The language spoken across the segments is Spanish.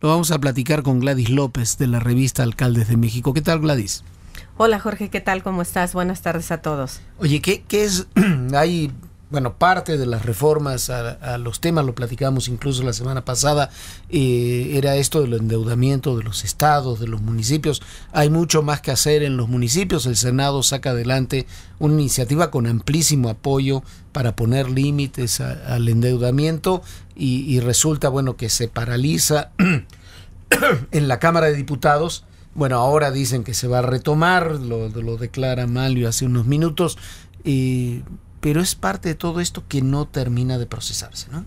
Lo vamos a platicar con Gladys López de la revista Alcaldes de México. ¿Qué tal, Gladys? Hola Jorge, ¿qué tal? ¿Cómo estás? Buenas tardes a todos. Oye, ¿qué, es? hay bueno, parte de las reformas a, los temas, lo platicamos incluso la semana pasada, eh, era esto del endeudamiento de los estados, de los municipios. Hay mucho más que hacer en los municipios. El Senado saca adelante una iniciativa con amplísimo apoyo para poner límites al endeudamiento y, resulta, bueno, que se paraliza en la Cámara de Diputados. Bueno, ahora dicen que se va a retomar, lo, declara Malio hace unos minutos. Y pero es parte de todo esto que no termina de procesarse, ¿no?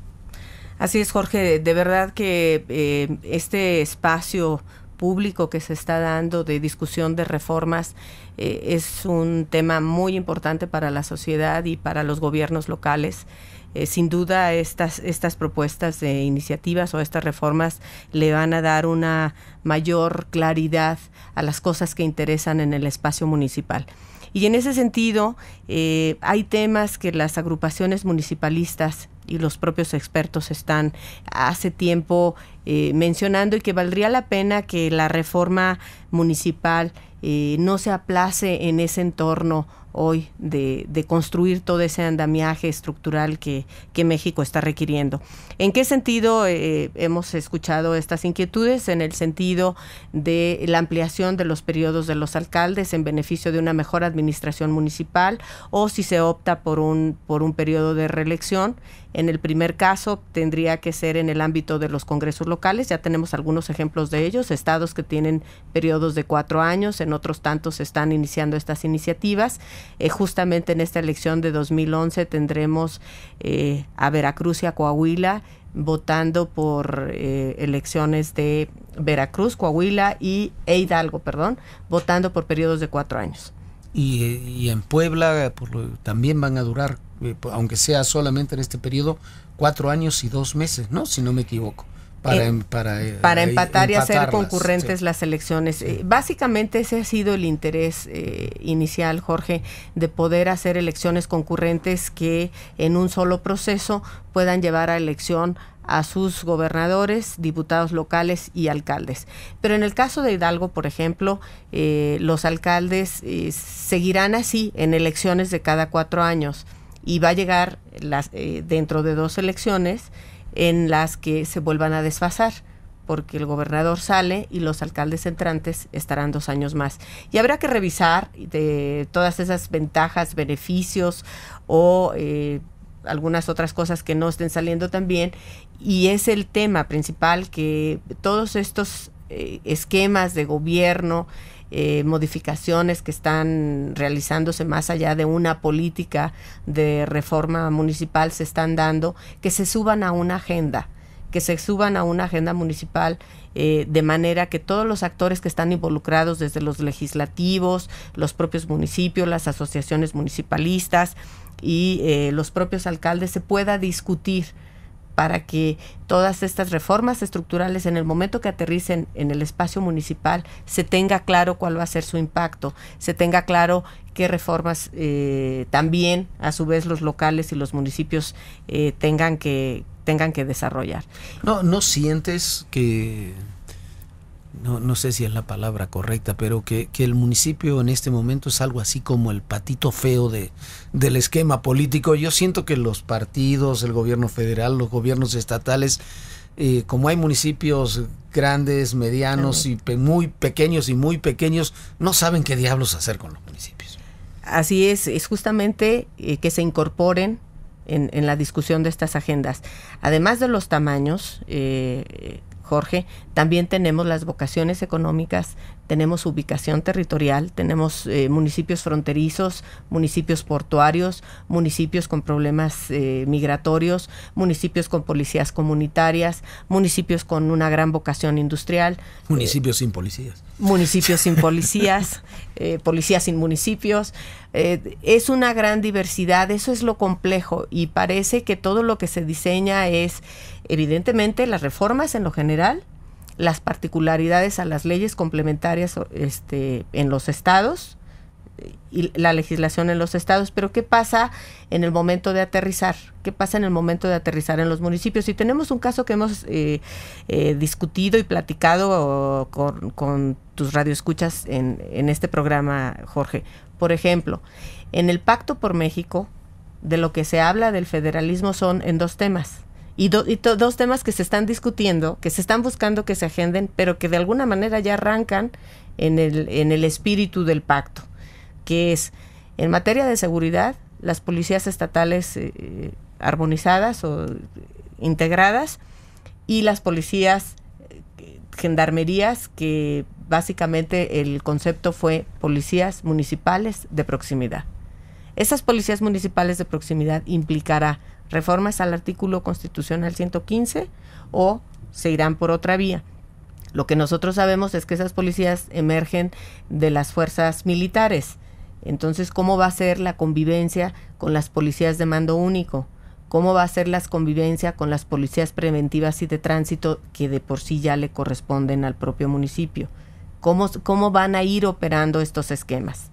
Así es, Jorge, de verdad que eh, este espacio público que se está dando de discusión de reformas eh, es un tema muy importante para la sociedad y para los gobiernos locales. Eh, sin duda estas propuestas de iniciativas o estas reformas le van a dar una mayor claridad a las cosas que interesan en el espacio municipal. Y en ese sentido, eh, hay temas que las agrupaciones municipalistas y los propios expertos están hace tiempo eh, mencionando y que valdría la pena que la reforma municipal eh, no se aplace en ese entorno hoy de, construir todo ese andamiaje estructural que, México está requiriendo. ¿En qué sentido eh, eh, hemos escuchado estas inquietudes? En el sentido de la ampliación de los periodos de los alcaldes en beneficio de una mejor administración municipal o si se opta por un, por un periodo de reelección. En el primer caso tendría que ser en el ámbito de los congresos locales, ya tenemos algunos ejemplos de ellos, estados que tienen periodos de cuatro años, en otros tantos están iniciando estas iniciativas. Eh, justamente en esta elección de 2011 tendremos eh, a Veracruz y a Coahuila votando por eh, elecciones de Veracruz, Coahuila y e Hidalgo, perdón, votando por periodos de cuatro años. Y, en Puebla también van a durar, aunque sea solamente en este periodo, cuatro años y dos meses, ¿no? Si no me equivoco. Para, eh, em, eh, empatar y hacer concurrentes las elecciones. Eh, básicamente ese ha sido el interés inicial, Jorge, de poder hacer elecciones concurrentes que en un solo proceso puedan llevar a elección a sus gobernadores, diputados locales y alcaldes. Pero en el caso de Hidalgo, por ejemplo, los alcaldes seguirán así en elecciones de cada cuatro años y va a llegar las, dentro de dos elecciones en las que se vuelvan a desfasar porque el gobernador sale y los alcaldes entrantes estarán dos años más. Y habrá que revisar de todas esas ventajas, beneficios o eh, algunas otras cosas que no estén saliendo también Y es el tema principal que todos estos eh, esquemas de gobierno, eh, modificaciones que están realizándose más allá de una política de reforma municipal se están dando, que se suban a una agenda que se suban a una agenda municipal eh, de manera que todos los actores que están involucrados, desde los legislativos, los propios municipios, las asociaciones municipalistas y eh, los propios alcaldes, se pueda discutir para que todas estas reformas estructurales en el momento que aterricen en el espacio municipal se tenga claro cuál va a ser su impacto, se tenga claro qué reformas eh, también a su vez los locales y los municipios eh, tengan que tengan que desarrollar. No, no sientes que no, sé si es la palabra correcta, pero que, el municipio en este momento es algo así como el patito feo de, del esquema político. Yo siento que los partidos, el gobierno federal, los gobiernos estatales, eh, como hay municipios grandes, medianos y muy pequeños y muy pequeños, no saben qué diablos hacer con los municipios. Así es, es justamente eh, que se incorporen en, la discusión de estas agendas. Además de los tamaños, eh, Jorge, también tenemos las vocaciones económicas tenemos ubicación territorial, tenemos eh, municipios fronterizos, municipios portuarios, municipios con problemas eh, migratorios, municipios con policías comunitarias, municipios con una gran vocación industrial. Municipios sin policías. Municipios sin policías, eh, policías sin municipios. es una gran diversidad, eso es lo complejo y parece que todo lo que se diseña es, evidentemente, las reformas en lo general, las particularidades a las leyes complementarias este, en los estados y la legislación en los estados, pero ¿qué pasa en el momento de aterrizar? ¿Qué pasa en el momento de aterrizar en los municipios? Y tenemos un caso que hemos eh, eh, discutido y platicado con, con tus radioescuchas en, en este programa, Jorge. Por ejemplo, en el Pacto por México, de lo que se habla del federalismo son en dos temas y, dos temas que se están discutiendo, que se están buscando que se agenden, pero que de alguna manera ya arrancan en el, en el espíritu del pacto, que es en materia de seguridad, las policías estatales eh, armonizadas o integradas y las policías, eh, gendarmerías, que básicamente el concepto fue policías municipales de proximidad. Esas policías municipales de proximidad implicará reformas al artículo constitucional 115 o se irán por otra vía. Lo que nosotros sabemos es que esas policías emergen de las fuerzas militares. Entonces, ¿cómo va a ser la convivencia con las policías de mando único? ¿Cómo va a ser la convivencia con las policías preventivas y de tránsito que de por sí ya le corresponden al propio municipio? ¿Cómo, cómo van a ir operando estos esquemas?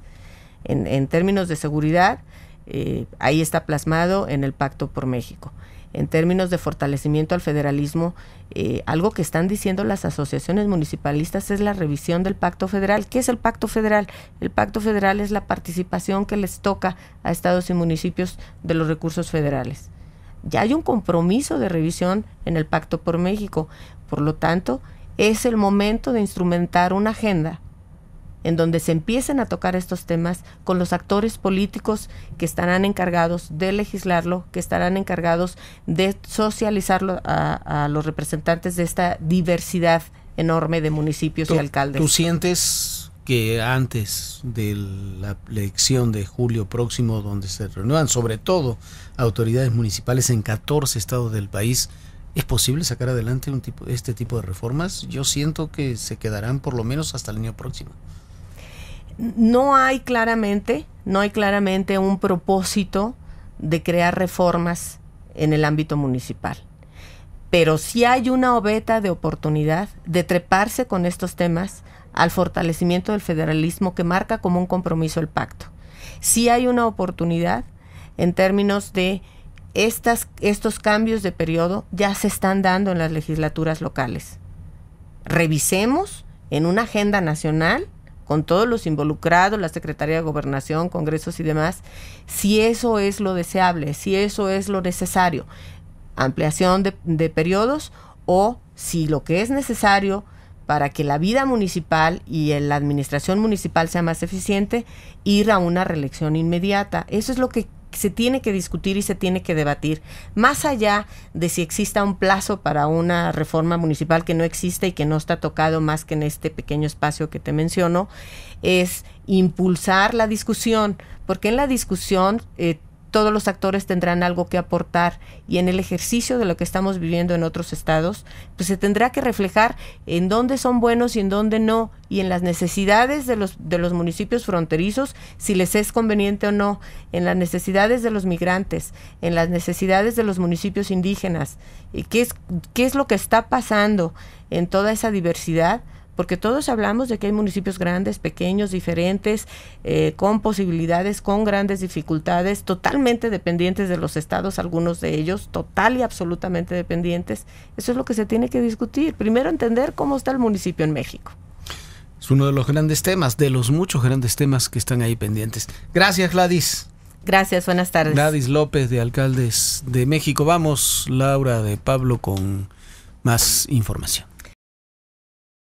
en, términos de seguridad, eh, ahí está plasmado en el Pacto por México. En términos de fortalecimiento al federalismo, eh, algo que están diciendo las asociaciones municipalistas es la revisión del Pacto Federal. ¿Qué es el Pacto Federal? El Pacto Federal es la participación que les toca a estados y municipios de los recursos federales. Ya hay un compromiso de revisión en el Pacto por México. Por lo tanto, es el momento de instrumentar una agenda en donde se empiecen a tocar estos temas con los actores políticos que estarán encargados de legislarlo, que estarán encargados de socializarlo a, los representantes de esta diversidad enorme de municipios y alcaldes. ¿Tú sientes que antes de la elección de julio próximo, donde se renuevan sobre todo autoridades municipales en 14 estados del país, ¿Es posible sacar adelante un tipo, este tipo de reformas? Yo siento que se quedarán por lo menos hasta el año próximo no hay claramente, no hay claramente un propósito de crear reformas en el ámbito municipal. Pero sí hay una obeta de oportunidad de treparse con estos temas al fortalecimiento del federalismo que marca como un compromiso el pacto. Sí hay una oportunidad en términos de estas, estos cambios de periodo ya se están dando en las legislaturas locales. Revisemos en una agenda nacional con todos los involucrados, la Secretaría de Gobernación, congresos y demás, si eso es lo deseable, si eso es lo necesario, ampliación de, periodos o si lo que es necesario para que la vida municipal y la administración municipal sea más eficiente, ir a una reelección inmediata. Eso es lo que se tiene que discutir y se tiene que debatir, más allá de si exista un plazo para una reforma municipal que no existe y que no está tocado más que en este pequeño espacio que te menciono, es impulsar la discusión, porque en la discusión eh, todos los actores tendrán algo que aportar y en el ejercicio de lo que estamos viviendo en otros estados, pues se tendrá que reflejar en dónde son buenos y en dónde no, y en las necesidades de los, de los municipios fronterizos, si les es conveniente o no, en las necesidades de los migrantes, en las necesidades de los municipios indígenas, y es, qué es lo que está pasando en toda esa diversidad porque todos hablamos de que hay municipios grandes, pequeños, diferentes, eh, con posibilidades, con grandes dificultades, totalmente dependientes de los estados, algunos de ellos, total y absolutamente dependientes. Eso es lo que se tiene que discutir. Primero entender cómo está el municipio en México. Es uno de los grandes temas, de los muchos grandes temas que están ahí pendientes. Gracias, Gladys. Gracias, buenas tardes. Gladys López, de Alcaldes de México. Vamos, Laura de Pablo, con más información.